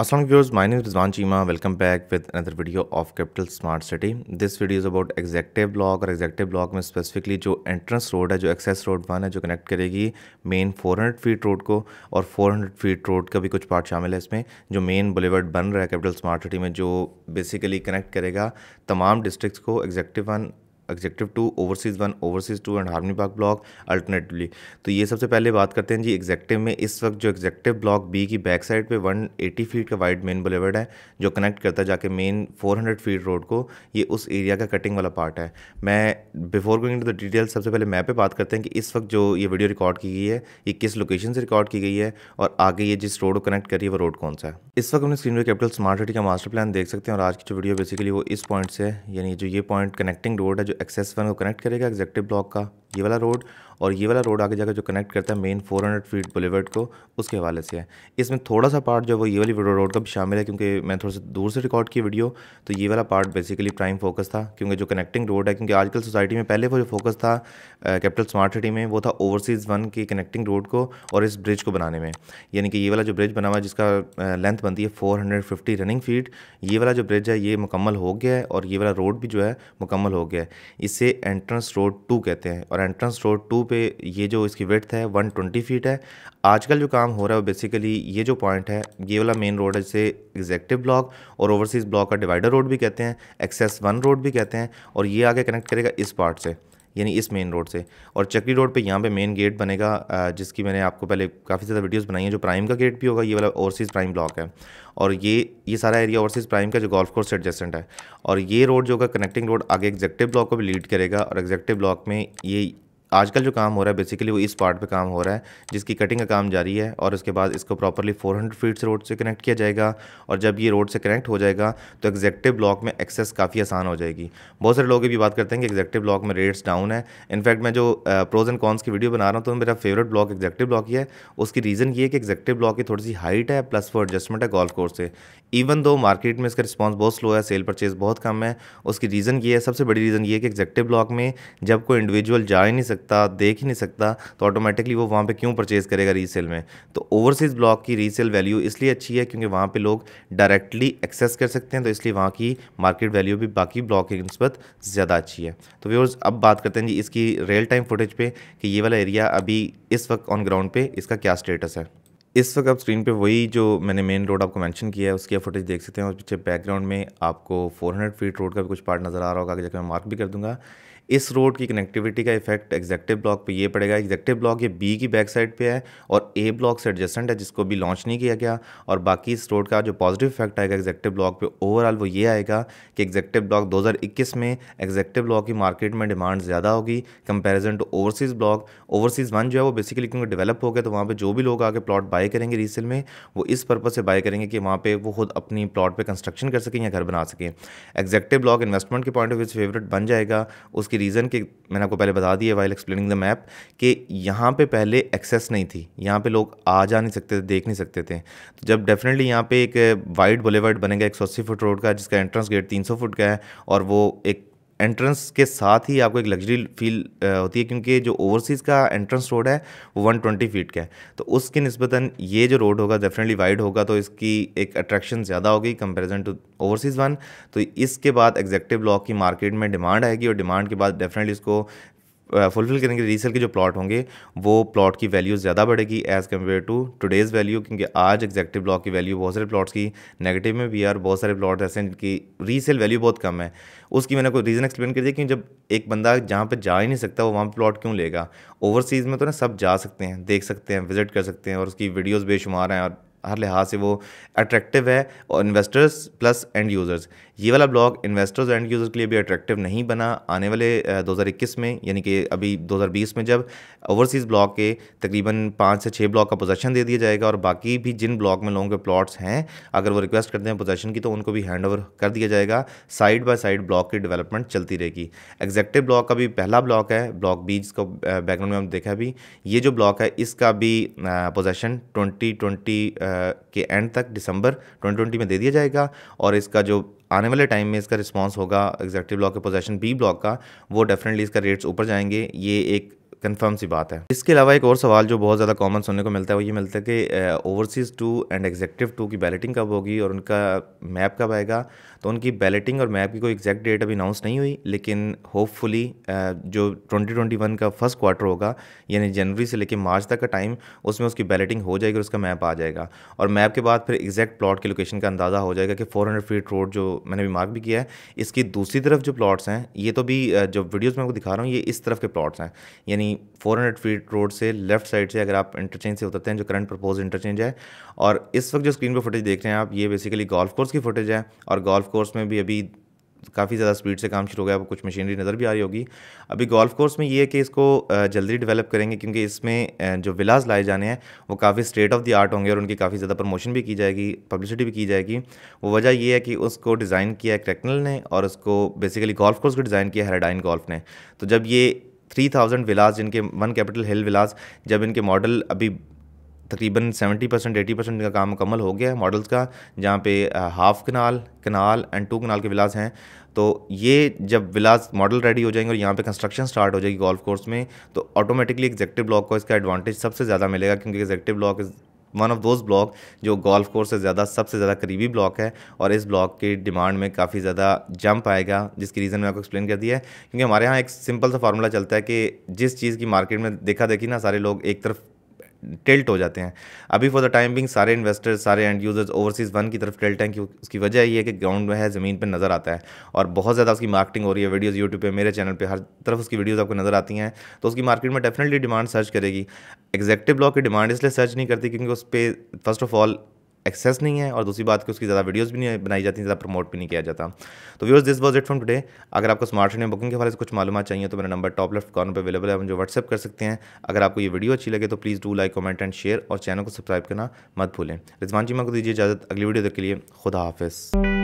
असल viewers, my name Rizwan Cheema welcome back with another video of capital smart city this video is about executive block और executive block में specifically जो entrance road है जो access road one है जो connect करेगी मेन 400 फीट रोड को और 400 फीट रोड का भी कुछ पार्ट शामिल है इसमें जो मेन बुलेवर्ड बन रहा है कैपिटल स्मार्ट सिटी में जो बेसिकली कनेक्ट करेगा तमाम डिस्ट्रिक्स को executive one executive two overseas one overseas two and harmony park block alternatively तो ये सबसे पहले बात करते हैं जी एग्जेक्टिव में इस वक्त जो एग्जेक्टिव ब्लॉक बी की बैक साइड पे 180 फीट का वाइड मेन बुलेवर्ड है जो कनेक्ट करता है जाके मेन 400 फीट रोड को ये उस एरिया का कटिंग वाला पार्ट है मैं before going to the detail सबसे पहले मैप पे बात करते हैं कि इस वक्त जो ये वीडियो रिकॉर्ड की गई है ये किस लोकेशन से रिकॉर्ड की गई है और आगे ये जिस रोड को कनेक्ट करी है वो रोड कौन सा है इस वक्त हमने स्क्रीन पर कैपिटल स्मार्ट सिटी का मास्टर प्लान देख सकते हैं और आज की जो वीडियो बेसिकली वो इस पॉइंट से यानी जो ये पॉइंट कनेक्टिंग रोड है जो जो एक्सेस वन को कनेक्ट करेगा एग्जेक्टिव ब्लॉक का ये वाला रोड और ये वाला रोड आगे जाकर जो कनेक्ट करता है मेन 400 फीट बुलेवर्ड को उसके हवाले से है इसमें थोड़ा सा पार्ट जो वो ये वाली रोड का भी शामिल है क्योंकि मैं थोड़ा सा दूर से रिकॉर्ड की वीडियो तो ये वाला पार्ट बेसिकली प्राइम फोकस था क्योंकि जो कनेक्टिंग रोड है क्योंकि आजकल सोसाइटी में पहले वो जो फोकस था कैपिटल स्मार्ट सिटी में वो था ओवरसीज़ वन की कनेक्टिंग रोड को और इस ब्रिज को बनाने में यानी कि ये वाला जो ब्रिज बना हुआ है जिसका लेंथ बनती है फोर रनिंग फीट ये वाला जो ब्रिज है ये मुकम्मल हो गया है और ये वाला रोड भी जो है मुकम्मल हो गया है इसे एंट्रेंस रोड टू कहते हैं और एंट्रेंस रोड टू पे ये जो इसकी वेथ है 120 फीट है आजकल जो काम हो रहा है बेसिकली ये जो पॉइंट है ये वाला मेन रोड है जिसे एग्जैक्टिव ब्लॉक और ओवरसीज़ ब्लॉक का डिवाइडर रोड भी कहते हैं एक्सेस वन रोड भी कहते हैं और ये आगे कनेक्ट करेगा इस पार्ट से यानी इस मेन रोड से और चक्री रोड पे यहाँ पे मेन गेट बनेगा जिसकी मैंने आपको पहले काफ़ी ज़्यादा वीडियोस बनाई हैं जो प्राइम का गेट भी होगा ये वाला ओवरसीज़ प्राइम ब्लॉक है और ये ये सारा एरिया ओवरसीज़ प्राइम का जो गोल्फ कोर्स एडजेसेंट है और ये रोड जो होगा कनेक्टिंग रोड आगे एग्जेक्टिव ब्लॉक को भी लीड करेगा और एग्जेक्टिव ब्लॉक में ये आजकल जो काम हो रहा है बेसिकली वो इस पार्ट पे काम हो रहा है जिसकी कटिंग का काम जारी है और उसके बाद इसको प्रॉपरली 400 फीट से रोड से कनेक्ट किया जाएगा और जब ये रोड से कनेक्ट हो जाएगा तो एग्जेक्टिव ब्लॉक में एक्सेस काफ़ी आसान हो जाएगी बहुत सारे लोग ये भी बात करते हैं कि एग्जेक्टिव ब्लॉक में रेट्स डाउन है इनफैक्ट मैं जो प्रोज एंड कॉन्स की वीडियो बना रहा हूँ तो मेरा फेवरेट ब्लॉक एग्जेक्टिव ब्लॉक ही है उसकी रीज़न ये है कि एग्जेक्टिव ब्लॉक की थोड़ी सी हाइट है प्लस वो एडजस्टमेंट है गोल्फ कोर्स से इवन दो मार्केट में इसका रिस्पॉन्स बहुत स्लो है सेल परचेज बहुत कम है उसकी रीज़न ये है सबसे बड़ी रीज़न ये है कि एग्जेक्टिव ब्लॉक में जब कोई इंडिविजुअल जा ही नहीं सकता सकता देख ही नहीं सकता तो ऑटोमेटिकली वो वहाँ पे क्यों परचेज़ करेगा रीसेल में तो ओवरसीज़ ब्लॉक की रीसेल वैल्यू इसलिए अच्छी है क्योंकि वहाँ पे लोग डायरेक्टली एक्सेस कर सकते हैं तो इसलिए वहाँ की मार्केट वैल्यू भी बाकी ब्लॉक की नस्बत ज़्यादा अच्छी है तो व्यवर्स अब बात करते हैं जी इसकी रियल टाइम फुटेज पर कि ये वाला एरिया अभी इस वक्त ऑन ग्राउंड पर इसका क्या स्टेटस है इस वक्त आप स्क्रीन पे वही जो मैंने मेन रोड आपको मेंशन किया है उसकी आप फुटेज देख सकते हैं और पीछे बैकग्राउंड में आपको 400 फीट रोड का भी कुछ पार्ट नज़र आ रहा होगा जगह मैं मार्क भी कर दूंगा इस रोड की कनेक्टिविटी का इफेक्ट एग्जेक्टिव ब्लॉक पे ये पड़ेगा एग्जेक्टिव ब्लॉक ये बी की बैक साइड पे है और ए ब्लॉक से एडजस्टेंट है जिसको भी लॉन्च नहीं किया गया और बाकी इस रोड का जो पॉजिटिव इफेक्ट आएगा एग्जेक्टिव ब्लॉक पे ओवरऑल वो ये आएगा कि एग्जैक्टिव ब्लॉक 2021 में एग्जेक्टिव ब्लॉक की मार्केट में डिमांड ज़्यादा होगी comparison to overseas block overseas one जो है वो बेसिकली क्योंकि डेवलप हो गया तो वहाँ पर जो भी लोग आके प्लॉट बाय करेंगे रीसेल में वो इस पर्पज़ से बाय करेंगे कि वहाँ पर वो खुद अपनी प्लॉट पर कंस्ट्रक्शन कर सकें या घर बना सकें एग्जेक्टिव ब्लॉक इन्वेस्टमेंट के पॉइंट ऑफ व्यू फेवरेट बन जाएगा उसकी उसकी रीज़न कि मैंने आपको पहले बता दी है वाइल एक्सप्लेनिंग द मैप कि यहाँ पे पहले एक्सेस नहीं थी यहाँ पे लोग आ जा नहीं सकते थे देख नहीं सकते थे तो जब डेफिनेटली यहाँ पे एक वाइड बुलेवर्ड बनेगा एक सौ अस्सी फुट रोड का जिसका एंट्रेंस गेट तीन सौ फुट का है और वो एक एंट्रेंस के साथ ही आपको एक लग्जरी फील होती है क्योंकि जो ओवरसीज़ का एंट्रेंस रोड है वो 120 फीट का है तो उसके नस्बता ये जो रोड होगा डेफिनेटली वाइड होगा तो इसकी एक अट्रैक्शन ज़्यादा होगी कंपेरिजन टू ओवरसीज़ वन तो इसके बाद एग्जेक्टिव ब्लॉक की मार्केट में डिमांड आएगी और डिमांड के बाद डेफिनेटली इसको फुलफिल करेंगे रीसेल के जो प्लॉट होंगे वो प्लॉट की वैल्यू ज़्यादा बढ़ेगी as compare to today's value क्योंकि आज एग्जैक्टिव ब्लॉक की वैल्यू बहुत सारे प्लॉट्स की नेगेटिव में भी और बहुत सारे प्लॉट ऐसे हैं जिनकी रीसेल वैल्यू बहुत कम है उसकी मैंने कोई रीज़न एक्सप्लेन कर दिया कि जब एक बंदा जहाँ पर जा ही नहीं सकता वो वहाँ पर प्लॉट क्यों लेगा ओवरसीज़ में तो ना सब जा सकते हैं देख सकते हैं विजिट कर सकते हैं और उसकी वीडियोज़ बेशुमार हैं और हर लिहाज से वो अट्रैक्टिव है और इन्वेस्टर्स प्लस एंड यूज़र्स ये वाला ब्लॉग इन्वेस्टर्स एंड यूज़र्स के लिए भी अट्रैक्टिव नहीं बना आने वाले 2021 में यानी कि अभी 2020 में जब ओवरसीज़ ब्लॉक के तकरीबन पाँच से छः ब्लॉक का पोजेशन दे दिया जाएगा और बाकी भी जिन ब्लॉक में लोगों के प्लॉट्स हैं अगर वो रिक्वेस्ट करते हैं पोजेशन की तो उनको भी हैंड ओवर कर दिया जाएगा साइड बाई साइड ब्लॉक की डेवलपमेंट चलती रहेगी एग्जेक्टिव ब्लॉक का भी पहला ब्लॉक है ब्लॉक बी जिसको बैकग्राउंड में हम देखा भी ये जो ब्लॉक है इसका भी पोजेशन ट्वेंटी के एंड तक दिसंबर 2020 में दे दिया जाएगा और इसका जो आने वाले टाइम में इसका रिस्पॉन्स होगा एग्जैक्टिव ब्लॉक के पोजेशन बी ब्लॉक का वो डेफिनेटली इसका रेट्स ऊपर जाएंगे ये एक कन्फर्म सी बात है इसके अलावा एक और सवाल जो बहुत ज़्यादा कॉमन सुनने को मिलता है वो ये मिलता है कि overseas two and executive two की बैलेटिंग कब होगी और उनका मैप कब आएगा तो उनकी बैलेटिंग और मैप की कोई एग्जैक्ट डेट अभी अनाउंस नहीं हुई लेकिन होपफुली जो 2021 का फर्स्ट क्वार्टर होगा यानी जनवरी से लेकर मार्च तक का टाइम उसमें उसकी बैलेटिंग हो जाएगी और उसका मैप आ जाएगा और मैप के बाद फिर एग्जैक्ट प्लॉट की लोकेशन का अंदाज़ा हो जाएगा कि फोर फीट रोड जो मैंने भी मार्क भी किया है इसकी दूसरी तरफ जो प्लॉट्स हैं ये तो भी जो वीडियोज़ में आपको दिखा रहा हूँ ये इस तरफ के प्लॉट्स हैं यानी फोर 400 फीट रोड से लेफ्ट साइड से अगर आप इंटरचेंज से उतरते हैं जो करंट प्रपोज इंटरचेंज है और इस वक्त जो स्क्रीन पर फुटेज देख रहे हैं आप ये बेसिकली गोल्फ कोर्स की फुटेज है और गोल्फ कोर्स में भी अभी काफ़ी ज़्यादा स्पीड से काम शुरू हो गया आपको कुछ मशीनरी नज़र भी आ रही होगी अभी गोल्फ कोर्स में ये है कि इसको जल्दी डेवलप करेंगे क्योंकि इसमें जो विलाज लाए जाने हैं वो काफ़ी स्टेट ऑफ द आर्ट होंगे और उनकी काफ़ी ज़्यादा प्रमोशन भी की जाएगी पब्लिसिटी भी की जाएगी वो वजह ये है कि उसको डिज़ाइन किया है क्रैकनल ने और उसको बेसिकली गोल्फ कोर्स को डिज़ाइन किया हेराडाइन गोल्फ ने तो जब ये थ्री थाउजेंड विलास जिनके वन कैपिटल हिल विलास जब इनके मॉडल अभी तकरीबन सेवेंटी परसेंट एटी परसेंट का काम मुकम्मल हो गया है मॉडल्स का जहाँ पे half kanal kanal and two kanal के विलास हैं तो ये जब विलास मॉडल रेडी हो जाएंगे और यहाँ पे कंस्ट्रक्शन स्टार्ट हो जाएगी गोल्फ कोर्स में तो ऑटोमेटिकली एग्जेक्टिव ब्लॉक को इसका एडवांटेज सबसे ज़्यादा मिलेगा क्योंकि executive block one of those block जो गोल्फ कोर्स से ज़्यादा सबसे ज़्यादा करीबी ब्लॉक है और इस ब्लॉक की डिमांड में काफ़ी ज़्यादा जंप आएगा जिसकी रीज़न मैं आपको एक्सप्लेन कर दिया है क्योंकि हमारे यहाँ एक सिंपल सा फार्मूला चलता है कि जिस चीज़ की मार्केट में देखा देखी ना सारे लोग एक तरफ टेल्ट हो जाते हैं अभी फॉर द टाइम बिंग सारे इन्वेस्टर्स सारे एंड यूज़र्स ओवरसीज़ वन की तरफ टेल्ट हैं कि उसकी वजह ये है कि ग्राउंड में है ज़मीन पर नज़र आता है और बहुत ज़्यादा उसकी मार्केटिंग हो रही है वीडियोज़ यूट्यूब पर मेरे चैनल पर हर तरफ उसकी वीडियोज़ आपको नज़र आती हैं तो उसकी मार्केट में डेफिनेटली डिमांड सर्च करेगी एग्जैक्टिव ब्लॉक की डिमांड इसलिए सर्च नहीं करती क्योंकि उस पर फर्स्ट ऑफ ऑल एक्सेस नहीं है और दूसरी बात कि उसकी ज़्यादा वीडियोज़ भी नहीं बनाई जाती ज़्यादा प्रमोट भी नहीं किया जाता तो viewers this was it from today अगर आपको स्मार्ट फोन बुकिंग के बारे से कुछ मालूम चाहिए तो मेरा नंबर टॉप लेफ्ट कॉर्नर पर अवेलेबल है मुझे व्हाट्सअप कर सकते हैं अगर आपको ये वीडियो अच्छी लगे तो please do like comment and share और चैनल को सब्सक्राइब करना मत भूलें रिजवान जी मैं को दीजिए इजाज़त अगली वीडियो तक के लिए खुदा हाफिज़